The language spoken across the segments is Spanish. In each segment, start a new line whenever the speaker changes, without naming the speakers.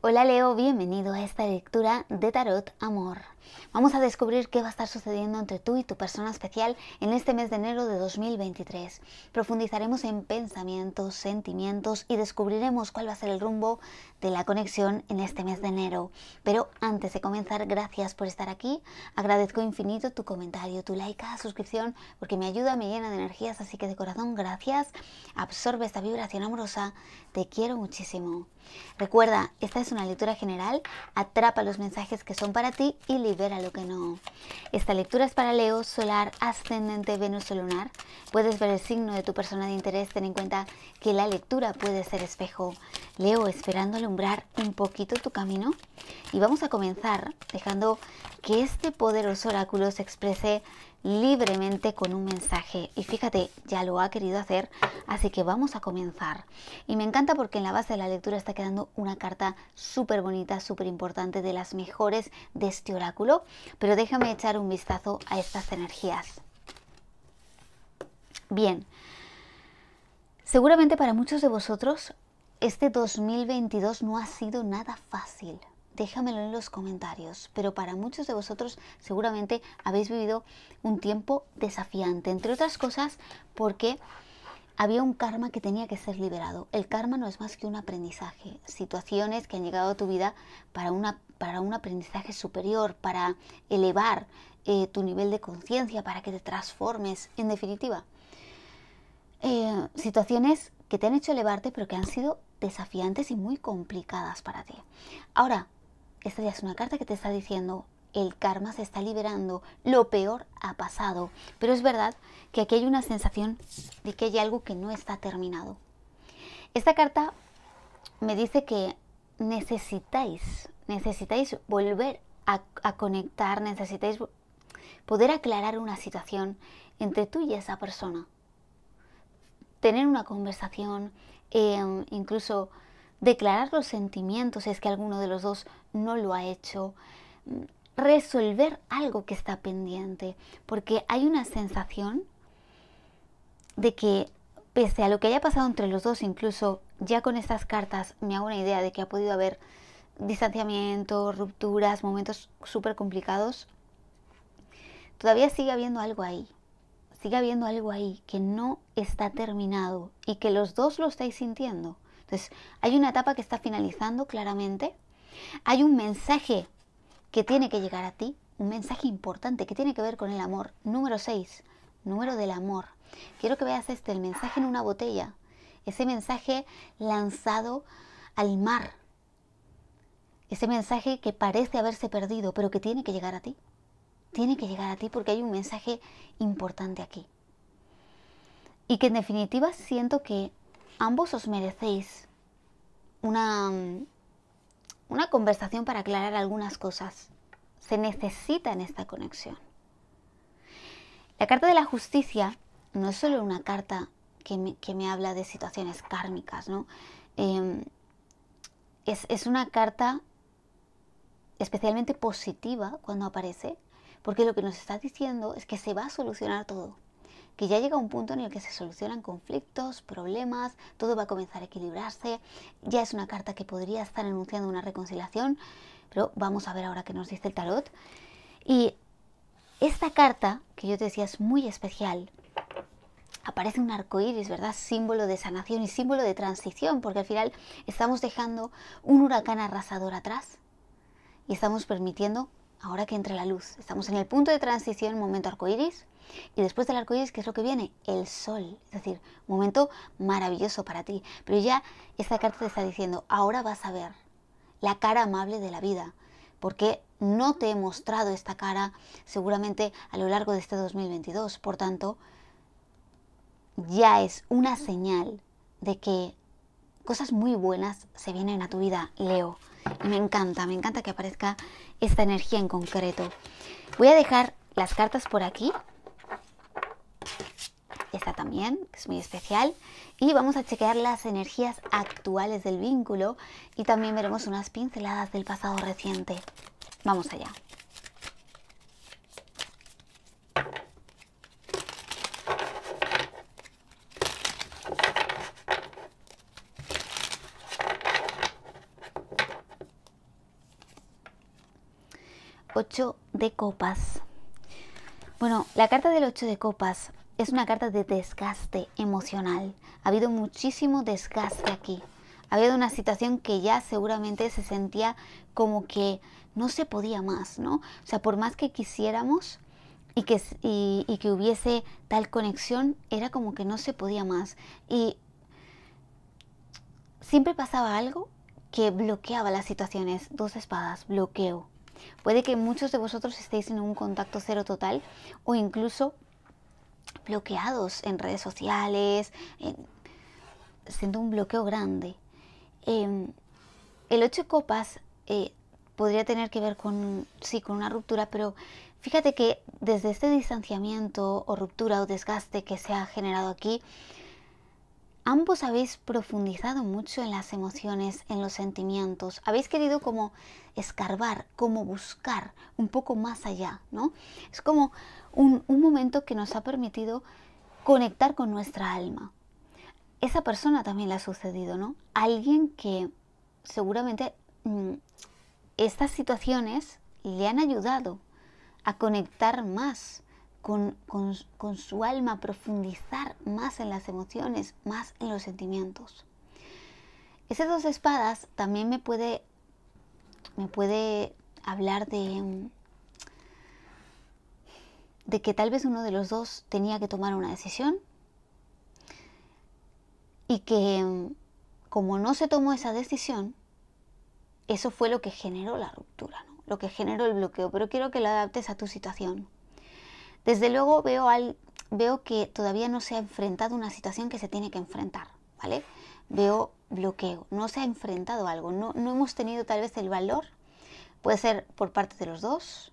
Hola Leo, bienvenido a esta lectura de Tarot Amor. Vamos a descubrir qué va a estar sucediendo entre tú y tu persona especial en este mes de enero de 2023. Profundizaremos en pensamientos, sentimientos y descubriremos cuál va a ser el rumbo de la conexión en este mes de enero. Pero antes de comenzar, gracias por estar aquí. Agradezco infinito tu comentario, tu like, cada suscripción, porque me ayuda, me llena de energías, así que de corazón gracias. Absorbe esta vibración amorosa. Te quiero muchísimo. Recuerda, esta es una lectura general, atrapa los mensajes que son para ti y libera lo que no. Esta lectura es para Leo, Solar, Ascendente, Venus o Lunar. Puedes ver el signo de tu persona de interés, ten en cuenta que la lectura puede ser espejo. Leo, esperando alumbrar un poquito tu camino. Y vamos a comenzar dejando que este poderoso oráculo se exprese libremente con un mensaje. Y fíjate, ya lo ha querido hacer, así que vamos a comenzar. Y me encanta porque en la base de la lectura está quedando una carta súper bonita, súper importante, de las mejores de este oráculo. Pero déjame echar un vistazo a estas energías. Bien, seguramente para muchos de vosotros este 2022 no ha sido nada fácil déjamelo en los comentarios. Pero para muchos de vosotros seguramente habéis vivido un tiempo desafiante, entre otras cosas porque había un karma que tenía que ser liberado. El karma no es más que un aprendizaje, situaciones que han llegado a tu vida para, una, para un aprendizaje superior, para elevar eh, tu nivel de conciencia, para que te transformes, en definitiva. Eh, situaciones que te han hecho elevarte, pero que han sido desafiantes y muy complicadas para ti. Ahora, esta es una carta que te está diciendo, el karma se está liberando, lo peor ha pasado. Pero es verdad que aquí hay una sensación de que hay algo que no está terminado. Esta carta me dice que necesitáis, necesitáis volver a, conectar, necesitáis poder aclarar una situación entre tú y esa persona. Tener una conversación, eh, incluso declarar los sentimientos si es que alguno de los dos no lo ha hecho, mm, resolver algo que está pendiente, porque hay una sensación de que pese a lo que haya pasado entre los dos, incluso ya con estas cartas me hago una idea de que ha podido haber distanciamiento, rupturas, momentos súper complicados, todavía sigue habiendo algo ahí, sigue habiendo algo ahí que no está terminado y que los dos lo estáis sintiendo. Entonces, hay una etapa que está finalizando claramente. Hay un mensaje que tiene que llegar a ti, un mensaje importante que tiene que ver con el amor. Número 6, número del amor. Quiero que veas este, el mensaje en una botella, ese mensaje lanzado al mar, ese mensaje que parece haberse perdido, pero que tiene que llegar a ti. Tiene que llegar a ti porque hay un mensaje importante aquí. Y que en definitiva siento que ambos os merecéis una, mm, una conversación para aclarar algunas cosas. Se necesita en esta conexión. La carta de la justicia no es solo una carta que me, habla de situaciones kármicas, ¿no? Em, es una carta especialmente positiva cuando aparece, porque lo que nos está diciendo es que se va a solucionar todo que ya llega un punto en el que se solucionan conflictos, problemas, todo va a comenzar a equilibrarse, ya es una carta que podría estar anunciando una reconciliación, pero vamos a ver ahora qué nos dice el tarot. Y esta carta, que yo te decía es muy especial, aparece un arco iris, ¿verdad? Símbolo de sanación y símbolo de transición, porque al final estamos dejando un huracán arrasador atrás y estamos permitiendo ahora que entre la luz. Estamos en el punto de transición, momento arco iris, y después del arco iris, ¿qué es lo que viene? El sol. Es decir, un momento maravilloso para ti. Pero ya esta carta te está diciendo, ahora vas a ver la cara amable de la vida. Porque no te he mostrado esta cara seguramente a lo largo de este 2022. Por tanto, ya es una señal de que cosas muy buenas se vienen a tu vida, Leo. Y me encanta, me encanta que aparezca esta energía en concreto. Voy a dejar las cartas por aquí esta también, que es muy especial. Y vamos a chequear las energías actuales del vínculo y también veremos unas pinceladas del pasado reciente. Vamos allá. Ocho de copas. Bueno, la carta del 8 de copas es una carta de desgaste emocional. Ha habido muchísimo desgaste aquí. Ha habido una situación que ya seguramente se sentía como que no se podía más, ¿no? O sea, por más que quisiéramos y que, y que hubiese tal conexión, era como que no se podía más. Y siempre pasaba algo que bloqueaba las situaciones. Dos espadas, bloqueo. Puede que muchos de vosotros estéis en un contacto cero total o incluso bloqueados en redes sociales, siendo un bloqueo grande. Em, el ocho copas eh, podría tener que ver con, sí, con una ruptura, pero fíjate que desde este distanciamiento o ruptura o desgaste que se ha generado aquí, ambos habéis profundizado mucho en las emociones, en los sentimientos, habéis querido como escarbar, como buscar un poco más allá, ¿no? Es como un, momento que nos ha permitido conectar con nuestra alma. Esa persona también le ha sucedido, ¿no? Alguien que seguramente mm, estas situaciones le han ayudado a conectar más con, su alma, profundizar más en las emociones, más en los sentimientos. Esas dos espadas también me puede, me puede hablar de, mm, de que tal vez uno de los dos tenía que tomar una decisión y que mm, como no se tomó esa decisión, eso fue lo que generó la ruptura, lo que generó el bloqueo. Pero quiero que lo adaptes a tu situación. Desde luego veo, al, veo que todavía no se ha enfrentado una situación que se tiene que enfrentar, ¿vale? Veo bloqueo, no se ha enfrentado algo, no, hemos tenido tal vez el valor, puede ser por parte de los dos,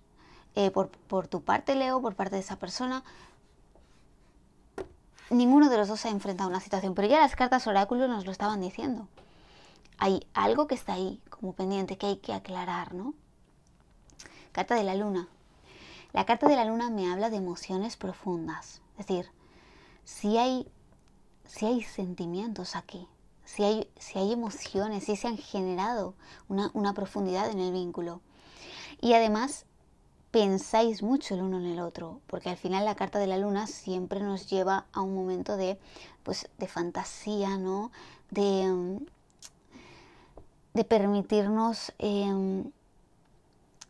eh, por, tu parte Leo, por parte de esa persona, ninguno de los dos se ha enfrentado a una situación, pero ya las cartas oráculo nos lo estaban diciendo. Hay algo que está ahí como pendiente, que hay que aclarar, ¿no? Carta de la luna. La carta de la luna me habla de emociones profundas, es decir, si hay, si hay sentimientos aquí, si hay, si hay emociones, si se han generado una, profundidad en el vínculo. Y además pensáis mucho el uno en el otro, porque al final la carta de la luna siempre nos lleva a un momento de, pues, de fantasía, ¿no? De, mm, de permitirnos em,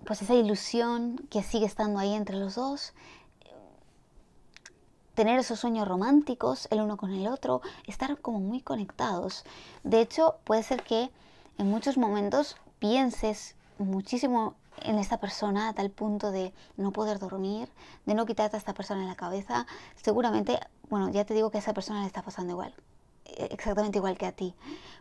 pues esa ilusión que sigue estando ahí entre los dos, tener esos sueños románticos el uno con el otro, estar como muy conectados. De hecho, puede ser que en muchos momentos pienses muchísimo en esta persona a tal punto de no poder dormir, de no quitarte a esta persona en la cabeza, seguramente, bueno, ya te digo que a esa persona le está pasando igual exactamente igual que a ti,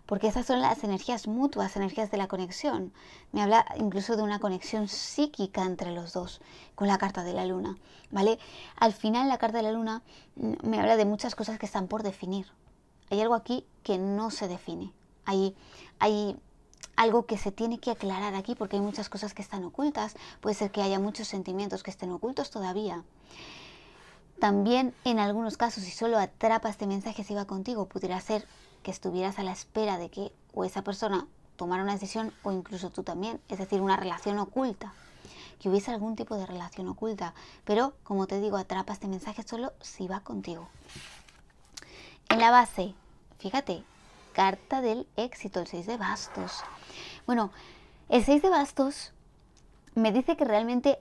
porque esas son las energías mutuas, energías de la conexión. Me habla incluso de una conexión psíquica entre los dos con la carta de la luna, ¿vale? Al final la carta de la luna mm, me habla de muchas cosas que están por definir. Hay algo aquí que no se define. Hay, hay algo que se tiene que aclarar aquí porque hay muchas cosas que están ocultas. Puede ser que haya muchos sentimientos que estén ocultos todavía. También en algunos casos, si solo atrapa este mensaje si va contigo, pudiera ser que estuvieras a la espera de que o esa persona tomara una decisión o incluso tú también, es decir, una relación oculta, que hubiese algún tipo de relación oculta, pero como te digo, atrapa este mensaje solo si va contigo. En la base, fíjate, carta del éxito, el 6 de bastos. Bueno, el 6 de bastos me dice que realmente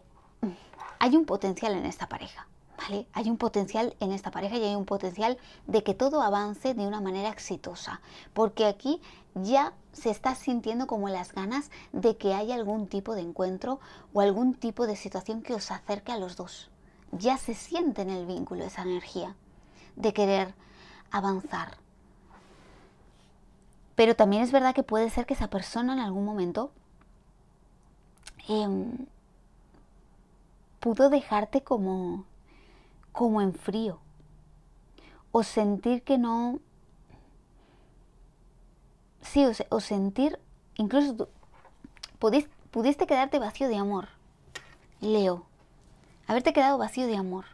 hay un potencial en esta pareja. Hay un potencial en esta pareja y hay un potencial de que todo avance de una manera exitosa, porque aquí ya se está sintiendo como las ganas de que haya algún tipo de encuentro o algún tipo de situación que os acerque a los dos. Ya se siente en el vínculo esa energía de querer avanzar. Pero también es verdad que puede ser que esa persona en algún momento em, pudo dejarte como como en frío o sentir que no... Sí, o, sentir, incluso pudiste, quedarte vacío de amor, Leo, haberte quedado vacío de amor.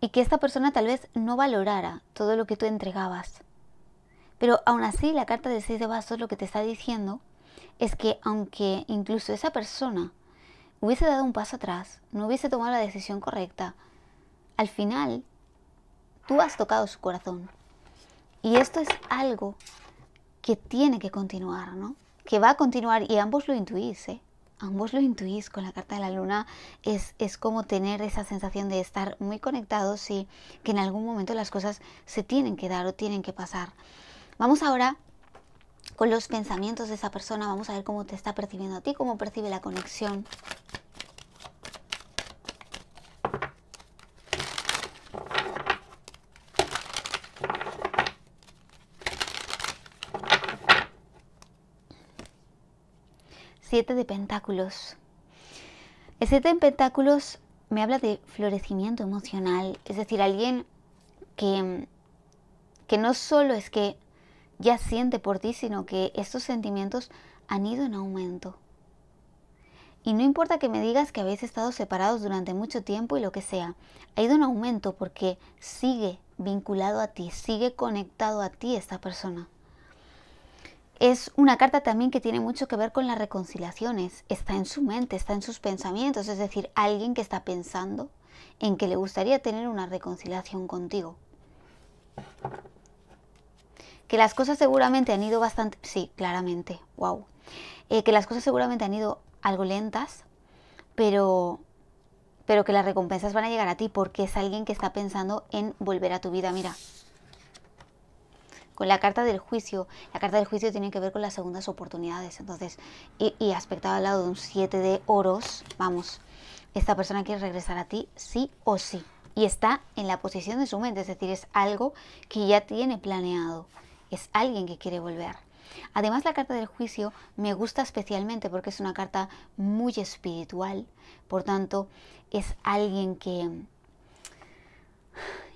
Y que esta persona tal vez no valorara todo lo que tú entregabas. Pero aún así la carta de seis de vasos lo que te está diciendo es que aunque incluso esa persona hubiese dado un paso atrás, no hubiese tomado la decisión correcta, al final tú has tocado su corazón. Y esto es algo que tiene que continuar, ¿no? Que va a continuar y ambos lo intuís, ¿eh? Ambos lo intuís con la carta de la luna. Es, es como tener esa sensación de estar muy conectados y que en algún momento las cosas se tienen que dar o tienen que pasar. Vamos ahora con los pensamientos de esa persona. Vamos a ver cómo te está percibiendo a ti, cómo percibe la conexión. Siete de Pentáculos. El siete de Pentáculos me habla de florecimiento emocional, es decir, alguien que, que no solo es que ya siente por ti, sino que estos sentimientos han ido en aumento. Y no importa que me digas que habéis estado separados durante mucho tiempo y lo que sea, ha ido en aumento porque sigue vinculado a ti, sigue conectado a ti esta persona. Es una carta también que tiene mucho que ver con las reconciliaciones, está en su mente, está en sus pensamientos, es decir, alguien que está pensando en que le gustaría tener una reconciliación contigo que las cosas seguramente han ido bastante, sí, claramente, wow, eh, que las cosas seguramente han ido algo lentas, pero, pero que las recompensas van a llegar a ti porque es alguien que está pensando en volver a tu vida, mira. Con la carta del juicio, la carta del juicio tiene que ver con las segundas oportunidades, entonces, y, y aspectado al lado de un 7 de oros, vamos, esta persona quiere regresar a ti sí o sí y está en la posición de su mente, es decir, es algo que ya tiene planeado es alguien que quiere volver. Además, la carta del juicio me gusta especialmente porque es una carta muy espiritual. Por tanto, es alguien que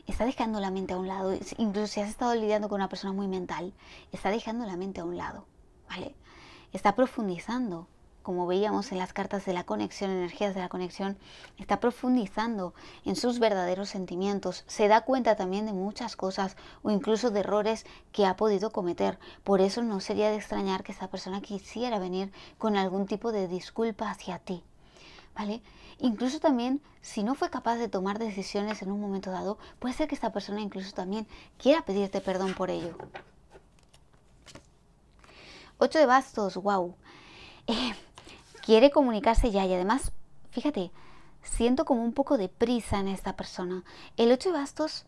está dejando la mente a un lado. Incluso si has estado lidiando con una persona muy mental, está dejando la mente a un lado. ¿Vale? Está profundizando como veíamos en las cartas de la conexión, energías de la conexión, está profundizando en sus verdaderos sentimientos, se da cuenta también de muchas cosas o incluso de errores que ha podido cometer. Por eso no sería de extrañar que esta persona quisiera venir con algún tipo de disculpa hacia ti. ¿Vale? Incluso también, si no fue capaz de tomar decisiones en un momento dado, puede ser que esta persona incluso también quiera pedirte perdón por ello. ocho de bastos, wow. Eh, quiere comunicarse ya y además, fíjate, siento como un poco de prisa en esta persona. El 8 de bastos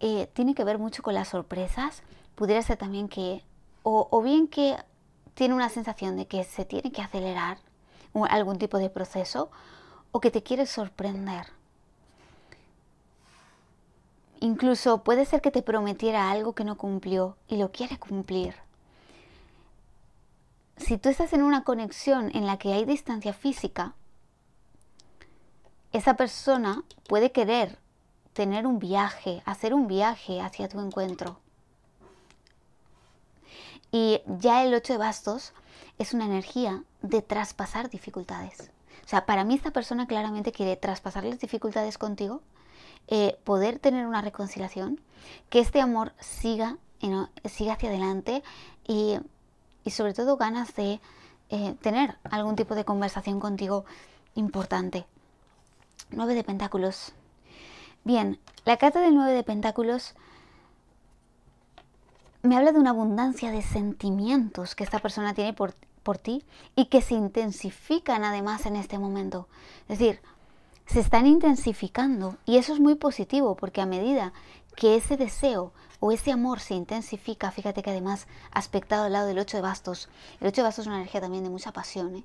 eh, tiene que ver mucho con las sorpresas. Pudiera ser también que, o, bien que tiene una sensación de que se tiene que acelerar algún tipo de proceso, o que te quiere sorprender. Incluso puede ser que te prometiera algo que no cumplió y lo quiere cumplir si tú estás en una conexión en la que hay distancia física, esa persona puede querer tener un viaje, hacer un viaje hacia tu encuentro. Y ya el 8 de bastos es una energía de traspasar dificultades. O sea, para mí esta persona claramente quiere traspasar las dificultades contigo, eh, poder tener una reconciliación, que este amor siga, siga hacia adelante y y sobre todo ganas de eh, tener algún tipo de conversación contigo importante. 9 de Pentáculos. Bien, la carta del 9 de Pentáculos me habla de una abundancia de sentimientos que esta persona tiene por, por ti y que se intensifican además en este momento. Es decir, se están intensificando y eso es muy positivo porque a medida que ese deseo o ese amor se intensifica, fíjate que además aspectado al lado del 8 de bastos, el 8 de bastos es una energía también de mucha pasión, ¿eh?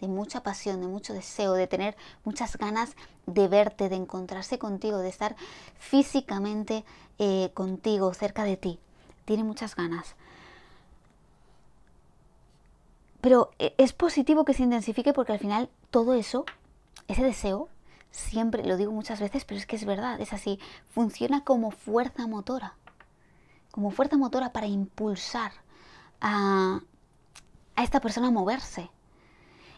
de mucha pasión, de mucho deseo, de tener muchas ganas de verte, de encontrarse contigo, de estar físicamente eh, contigo, cerca de ti. Tiene muchas ganas. Pero eh, es positivo que se intensifique porque al final todo eso, ese deseo, siempre, lo digo muchas veces, pero es que es verdad, es así, funciona como fuerza motora, como fuerza motora para impulsar a, esta persona a moverse.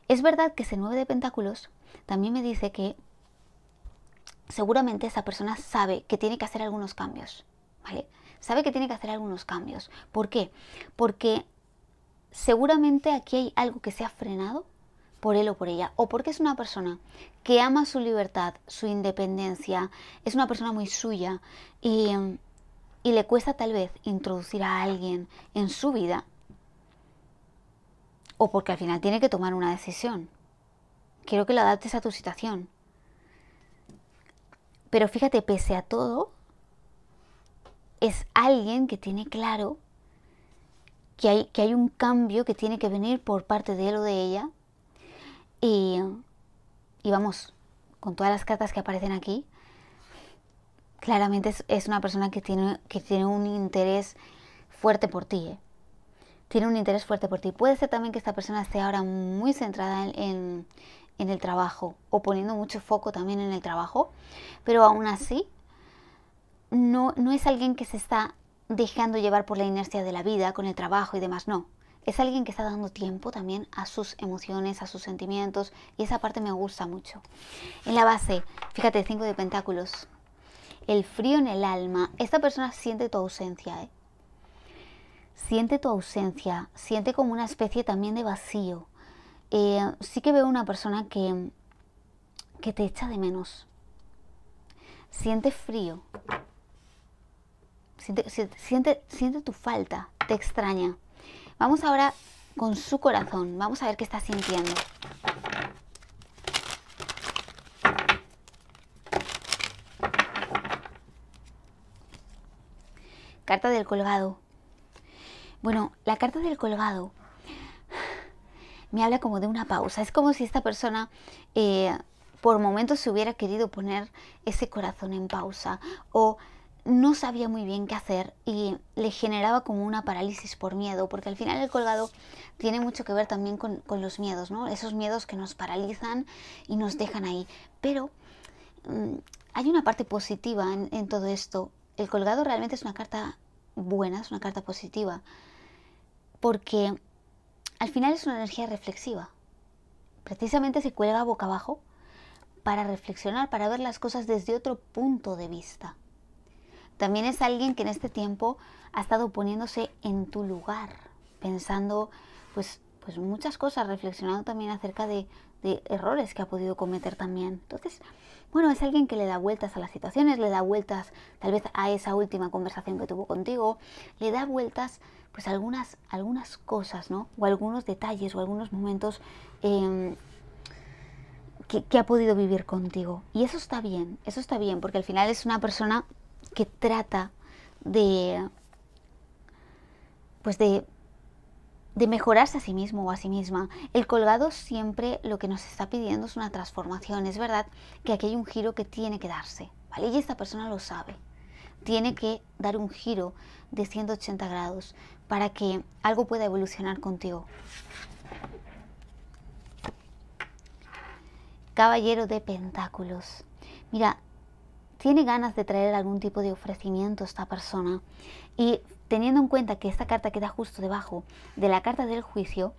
Es verdad que ese mueve de Pentáculos también me dice que seguramente esa persona sabe que tiene que hacer algunos cambios, ¿vale? Sabe que tiene que hacer algunos cambios. ¿Por qué? Porque seguramente aquí hay algo que se ha frenado por él o por ella, o porque es una persona que ama su libertad, su independencia, es una persona muy suya y, le cuesta tal vez introducir a alguien en su vida, o porque al final tiene que tomar una decisión. Quiero que lo adaptes a tu situación. Pero fíjate, pese a todo, es alguien que tiene claro que hay, que hay, un cambio que tiene que venir por parte de él o de ella y, y vamos, con todas las cartas que aparecen aquí, claramente es, una persona que tiene, que tiene un interés fuerte por ti. ¿eh? Tiene un interés fuerte por ti. Puede ser también que esta persona esté ahora muy centrada en, en el trabajo o poniendo mucho foco también en el trabajo, pero aún así no, no es alguien que se está dejando llevar por la inercia de la vida con el trabajo y demás, no. Es alguien que está dando tiempo también a sus emociones, a sus sentimientos y esa parte me gusta mucho. En la base, fíjate, cinco de pentáculos. El frío en el alma. Esta persona siente tu ausencia, ¿eh? Siente tu ausencia, siente como una especie también de vacío. Eh, sí que veo una persona que, que te echa de menos. Siente frío. siente tu falta, te extraña. Vamos ahora con su corazón. Vamos a ver qué está sintiendo. Carta del colgado. Bueno, la carta del colgado me habla como de una pausa. Es como si esta persona eh, por momentos se hubiera querido poner ese corazón en pausa o no sabía muy bien qué hacer y le generaba como una parálisis por miedo, porque al final el colgado tiene mucho que ver también con, los miedos, ¿no? Esos miedos que nos paralizan y nos dejan ahí. Pero mm, hay una parte positiva en todo esto. El colgado realmente es una carta buena, es una carta positiva, porque al final es una energía reflexiva. Precisamente se cuelga boca abajo para reflexionar, para ver las cosas desde otro punto de vista. También es alguien que en este tiempo ha estado poniéndose en tu lugar, pensando pues, pues muchas cosas, reflexionando también acerca de, errores que ha podido cometer también. Entonces, bueno, es alguien que le da vueltas a las situaciones, le da vueltas tal vez a esa última conversación que tuvo contigo, le da vueltas pues algunas, algunas cosas, ¿no? O algunos detalles o algunos momentos em, que, que ha podido vivir contigo. Y eso está bien, eso está bien, porque al final es una persona que trata de, pues de, de mejorarse a sí mismo o a sí misma. El colgado siempre lo que nos está pidiendo es una transformación. Es verdad que aquí hay un giro que tiene que darse, ¿vale? Y esta persona lo sabe. Tiene que dar un giro de 180 grados para que algo pueda evolucionar contigo. Caballero de Pentáculos. Mira, tiene ganas de traer algún tipo de ofrecimiento esta persona y teniendo en cuenta que esta carta queda justo debajo de la carta del juicio,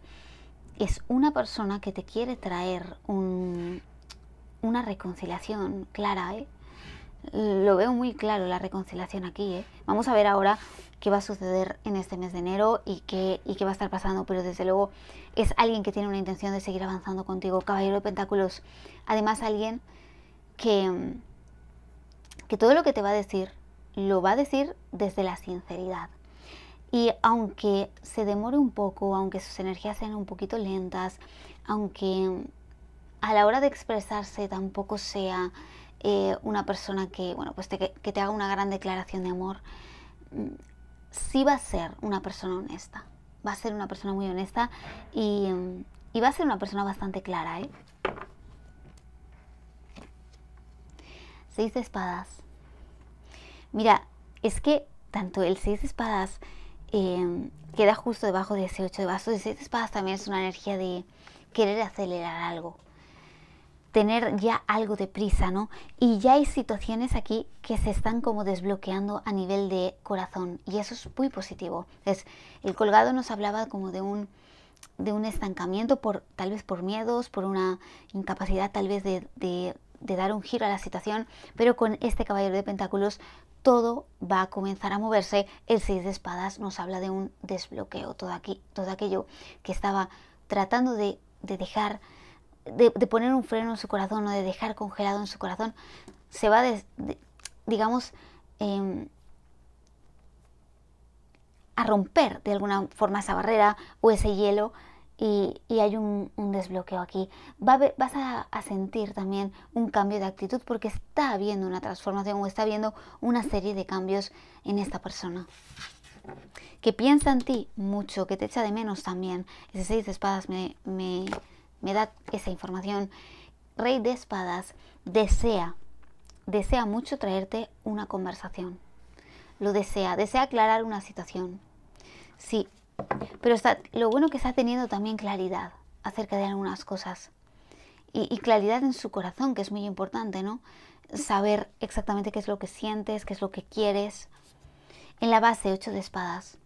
es una persona que te quiere traer un, una reconciliación clara, ¿eh? Lo veo muy claro la reconciliación aquí, ¿eh? Vamos a ver ahora qué va a suceder en este mes de enero y qué, y qué va a estar pasando, pero desde luego es alguien que tiene una intención de seguir avanzando contigo, Caballero de Pentáculos. Además, alguien que mm, que todo lo que te va a decir lo va a decir desde la sinceridad. Y aunque se demore un poco, aunque sus energías sean un poquito lentas, aunque a la hora de expresarse tampoco sea eh, una persona que, bueno, pues te, que te haga una gran declaración de amor, mm, sí va a ser una persona honesta. Va a ser una persona muy honesta y, y va a ser una persona bastante clara, ¿eh? Seis de espadas. Mira, es que tanto el 6 de espadas em, queda justo debajo de ese 8 de vasos, y 6 de espadas también es una energía de querer acelerar algo. Tener ya algo de prisa, ¿no? Y ya hay situaciones aquí que se están como desbloqueando a nivel de corazón. Y eso es muy positivo. Es, el colgado nos hablaba como de un de un estancamiento por tal vez por miedos, por una incapacidad tal vez de de dar un giro a la situación, pero con este caballero de pentáculos todo va a comenzar a moverse. El 6 de espadas nos habla de un desbloqueo, todo, aquí, todo aquello que estaba tratando de, de dejar, de, poner un freno en su corazón o de dejar congelado en su corazón, se va, digamos, em, a romper de alguna forma esa barrera o ese hielo y, hay un, desbloqueo aquí. vas a, sentir también un cambio de actitud porque está habiendo una transformación o está habiendo una serie de cambios en esta persona. Que piensa en ti mucho, que te echa de menos también. Ese 6 de espadas me, me, me da esa información. Rey de espadas desea, desea mucho traerte una conversación. Lo desea, desea aclarar una situación. Si pero está, lo bueno que está teniendo también claridad acerca de algunas cosas. Y, claridad en su corazón, que es muy importante, ¿no? Saber exactamente qué es lo que sientes, qué es lo que quieres. En la base 8 de espadas.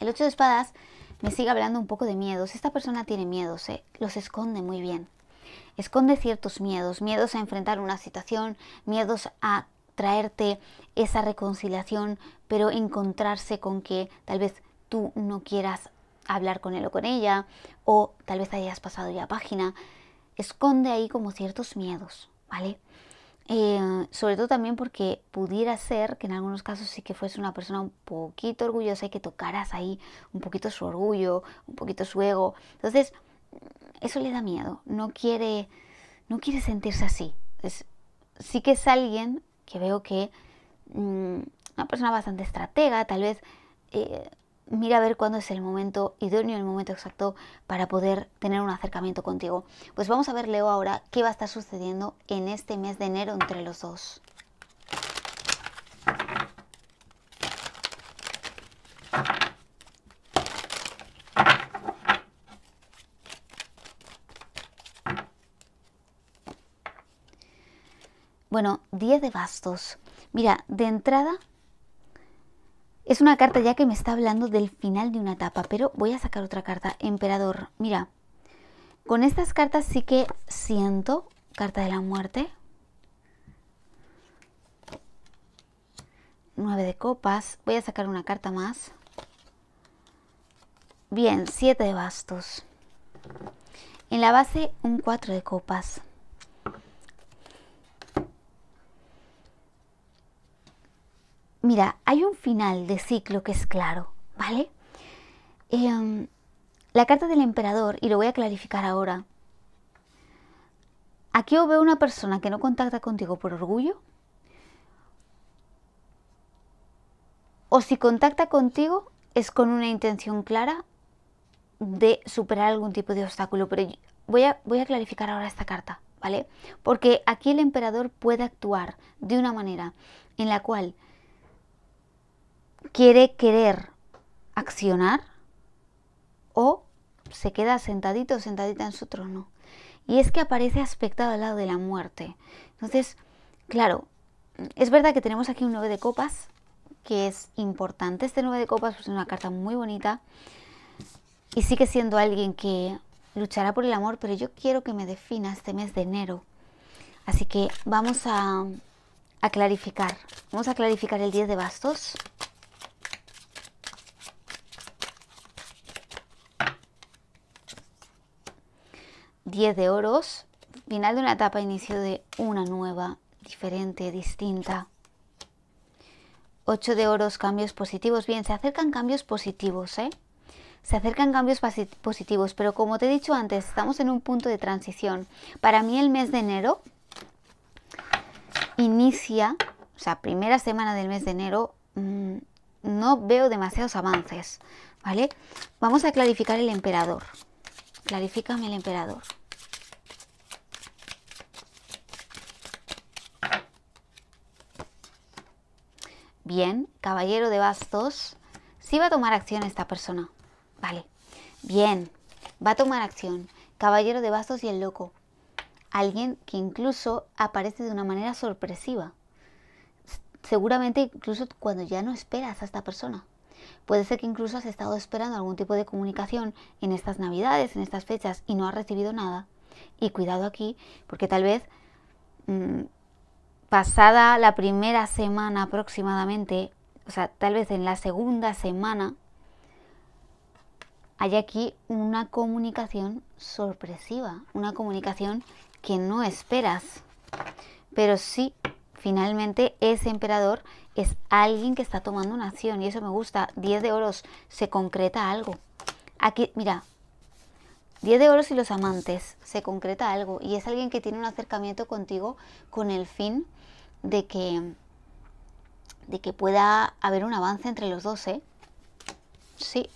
El 8 de espadas me sigue hablando un poco de miedos. Esta persona tiene miedos, ¿eh? los esconde muy bien. Esconde ciertos miedos, miedos a enfrentar una situación, miedos a traerte esa reconciliación, pero encontrarse con que tal vez no quieras hablar con él o con ella, o tal vez hayas pasado ya página, esconde ahí como ciertos miedos, ¿vale? Eh, sobre todo también porque pudiera ser que en algunos casos sí que fuese una persona un poquito orgullosa y que tocaras ahí un poquito su orgullo, un poquito su ego. Entonces, eso le da miedo, no quiere, no quiere sentirse así. Es, sí que es alguien que veo que mm, una persona bastante estratega, tal vez eh, mira a ver cuándo es el momento idóneo, el momento exacto para poder tener un acercamiento contigo. Pues vamos a ver, Leo, ahora qué va a estar sucediendo en este mes de enero entre los dos. Bueno, 10 de bastos. Mira, de entrada es una carta ya que me está hablando del final de una etapa, pero voy a sacar otra carta. Emperador, mira, con estas cartas sí que siento carta de la muerte. Nueve de copas. Voy a sacar una carta más. Bien, siete de bastos. En la base un cuatro de copas. mira, hay un final de ciclo que es claro, ¿vale? Em, la carta del emperador, y lo voy a clarificar ahora, aquí o veo una persona que no contacta contigo por orgullo, o si contacta contigo es con una intención clara de superar algún tipo de obstáculo, pero voy voy a clarificar ahora esta carta, ¿vale? Porque aquí el emperador puede actuar de una manera en la cual quiere querer accionar o se queda sentadito sentadita en su trono. Y es que aparece aspectado al lado de la muerte. Entonces, claro, es verdad que tenemos aquí un 9 de copas, que es importante. Este 9 de copas es una carta muy bonita y sigue siendo alguien que luchará por el amor, pero yo quiero que me defina este mes de enero. Así que vamos a, a clarificar. Vamos a clarificar el 10 de bastos. 10 de oros, final de una etapa, inicio de una nueva, diferente, distinta. 8 de oros, cambios positivos. Bien, se acercan cambios positivos, ¿eh? Se acercan cambios positivos, pero como te he dicho antes, estamos en un punto de transición. Para mí el mes de enero inicia, o sea, primera semana del mes de enero, mm, no veo demasiados avances, ¿vale? Vamos a clarificar el emperador. Clarifícame el emperador. Bien, caballero de bastos. Sí va a tomar acción esta persona. Vale. Bien, va a tomar acción. Caballero de bastos y el loco. Alguien que incluso aparece de una manera sorpresiva. Seguramente incluso cuando ya no esperas a esta persona. Puede ser que incluso has estado esperando algún tipo de comunicación en estas navidades, en estas fechas, y no has recibido nada. Y cuidado aquí, porque tal vez mm, pasada la primera semana aproximadamente, o sea, tal vez en la segunda semana, hay aquí una comunicación sorpresiva, una comunicación que no esperas, pero sí Finalmente, ese emperador es alguien que está tomando una acción y eso me gusta. 10 de oros, se concreta algo. Aquí, mira, 10 de oros y los amantes, se concreta algo y es alguien que tiene un acercamiento contigo con el fin de que, de que pueda haber un avance entre los dos, ¿eh? Sí.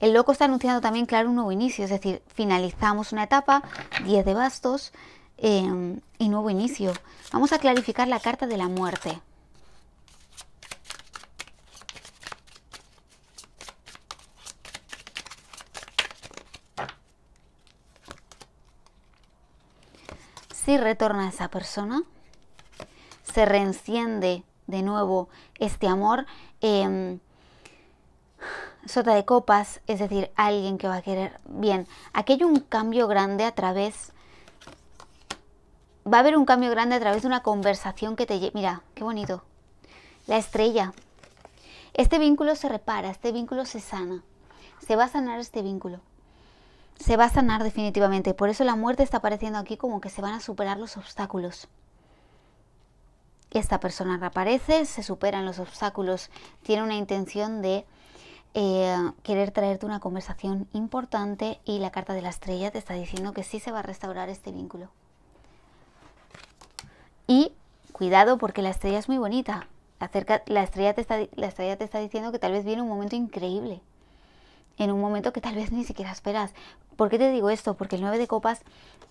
El loco está anunciando también, claro, un nuevo inicio, es decir, finalizamos una etapa, 10 de bastos, Em, y nuevo inicio. Vamos a clarificar la carta de la muerte. Si retorna esa persona, se reenciende de nuevo este amor. Em, sota de copas, es decir, alguien que va a querer bien. Aquello un cambio grande a través va a haber un cambio grande a través de una conversación que te... Mira, qué bonito. La estrella. Este vínculo se repara, este vínculo se sana. Se va a sanar este vínculo. Se va a sanar definitivamente. Por eso la muerte está apareciendo aquí como que se van a superar los obstáculos. Esta persona reaparece, se superan los obstáculos, tiene una intención de eh, querer traerte una conversación importante y la carta de la estrella te está diciendo que sí se va a restaurar este vínculo. Y cuidado porque la estrella es muy bonita. la, estrella te está, la estrella te está diciendo que tal vez viene un momento increíble. En un momento que tal vez ni siquiera esperas. ¿Por qué te digo esto? Porque el 9 de copas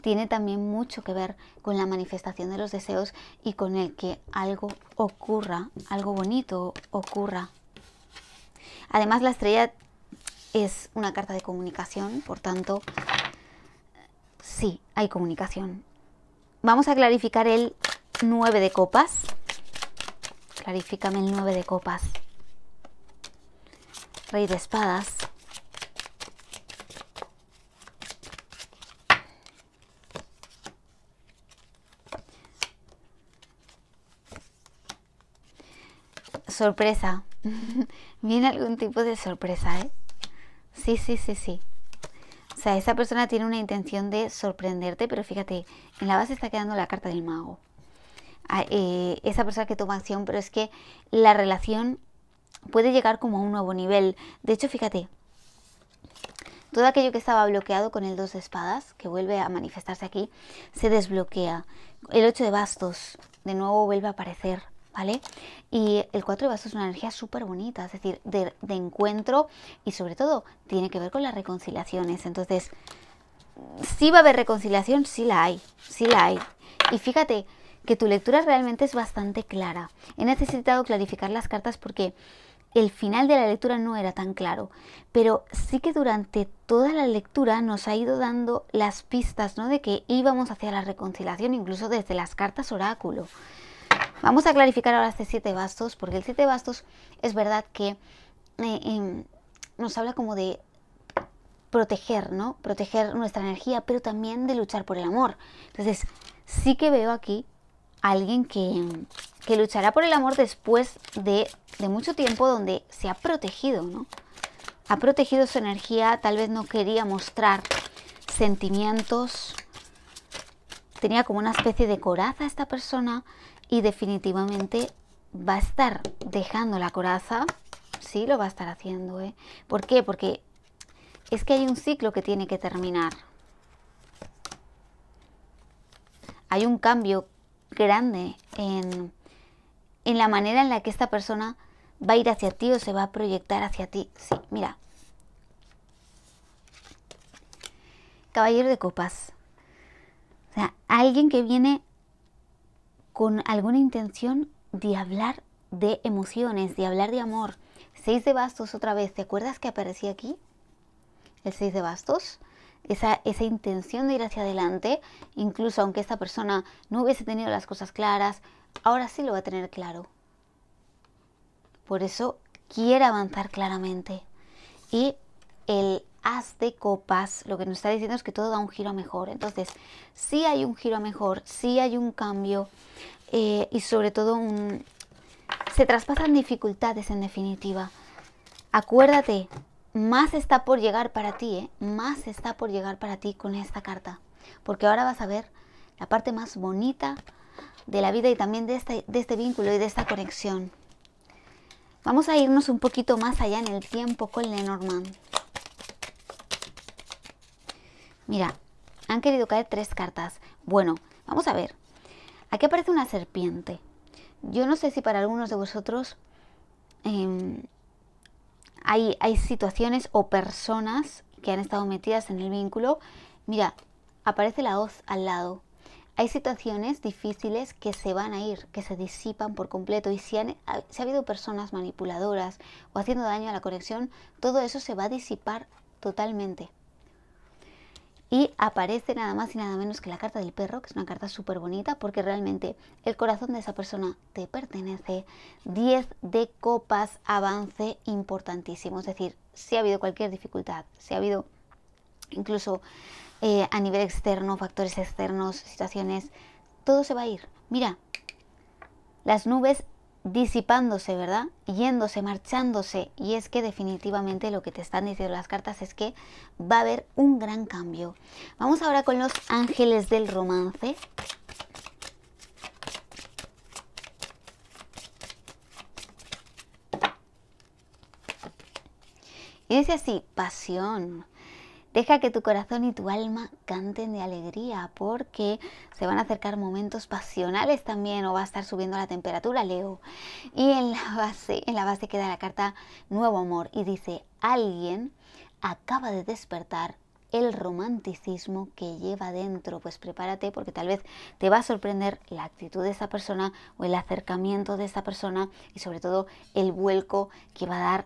tiene también mucho que ver con la manifestación de los deseos y con el que algo ocurra, algo bonito ocurra. Además la estrella es una carta de comunicación, por tanto, sí, hay comunicación. Vamos a clarificar el 9 de copas. Clarifícame el 9 de copas. Rey de espadas. Sorpresa. Viene algún tipo de sorpresa, ¿eh? Sí, sí, sí, sí. O sea, esa persona tiene una intención de sorprenderte, pero fíjate, en la base está quedando la carta del mago. Eh, esa persona que toma acción, pero es que la relación puede llegar como a un nuevo nivel. De hecho, fíjate, todo aquello que estaba bloqueado con el dos de espadas, que vuelve a manifestarse aquí, se desbloquea. El 8 de bastos, de nuevo vuelve a aparecer. ¿Vale? Y el 4 de bastos es una energía súper bonita, es decir, de, encuentro y sobre todo tiene que ver con las reconciliaciones. Entonces, si va a haber reconciliación, si la hay, sí la hay. Y fíjate, que tu lectura realmente es bastante clara. He necesitado clarificar las cartas porque el final de la lectura no era tan claro, pero sí que durante toda la lectura nos ha ido dando las pistas ¿no? de que íbamos hacia la reconciliación, incluso desde las cartas oráculo. Vamos a clarificar ahora este siete bastos, porque el siete bastos es verdad que eh, em, nos habla como de proteger, ¿no? Proteger nuestra energía, pero también de luchar por el amor. Entonces, sí que veo aquí alguien que, luchará por el amor después de, de, mucho tiempo donde se ha protegido, ¿no? Ha protegido su energía, tal vez no quería mostrar sentimientos, tenía como una especie de coraza esta persona y definitivamente va a estar dejando la coraza, sí lo va a estar haciendo, ¿eh? ¿Por qué? Porque es que hay un ciclo que tiene que terminar. Hay un cambio grande en, la manera en la que esta persona va a ir hacia ti o se va a proyectar hacia ti. Sí, mira. Caballero de copas. O sea, alguien que viene con alguna intención de hablar de emociones, de hablar de amor. Seis de bastos otra vez. ¿Te acuerdas que aparecía aquí? El seis de bastos esa, esa intención de ir hacia adelante, incluso aunque esta persona no hubiese tenido las cosas claras, ahora sí lo va a tener claro. Por eso quiere avanzar claramente. Y el haz de copas lo que nos está diciendo es que todo da un giro a mejor. Entonces, sí hay un giro a mejor, sí hay un cambio eh, y sobre todo se traspasan dificultades en definitiva. Acuérdate más está por llegar para ti, ¿eh? más está por llegar para ti con esta carta. Porque ahora vas a ver la parte más bonita de la vida y también este, de este, vínculo y de esta conexión. Vamos a irnos un poquito más allá en el tiempo con Lenormand. Mira, han querido caer tres cartas. Bueno, vamos a ver. Aquí aparece una serpiente. Yo no sé si para algunos de vosotros em, hay, hay situaciones o personas que han estado metidas en el vínculo, mira, aparece la hoz al lado. Hay situaciones difíciles que se van a ir, que se disipan por completo y si, han, si ha habido personas manipuladoras o haciendo daño a la conexión, todo eso se va a disipar totalmente y aparece nada más y nada menos que la carta del perro, que es una carta súper bonita porque realmente el corazón de esa persona te pertenece. 10 de copas, avance importantísimo. Es decir, si ha habido cualquier dificultad, si ha habido incluso eh, a nivel externo, factores externos, situaciones, todo se va a ir. Mira, las nubes disipándose, ¿verdad? Yéndose, marchándose. Y es que definitivamente lo que te están diciendo las cartas es que va a haber un gran cambio. Vamos ahora con los ángeles del romance. Y dice así, pasión, Deja que tu corazón y tu alma canten de alegría porque se van a acercar momentos pasionales también o va a estar subiendo la temperatura, Leo. Y en la base, en la base queda la carta Nuevo Amor y dice, alguien acaba de despertar el romanticismo que lleva dentro. Pues prepárate porque tal vez te va a sorprender la actitud de esa persona o el acercamiento de esa persona y sobre todo el vuelco que va a dar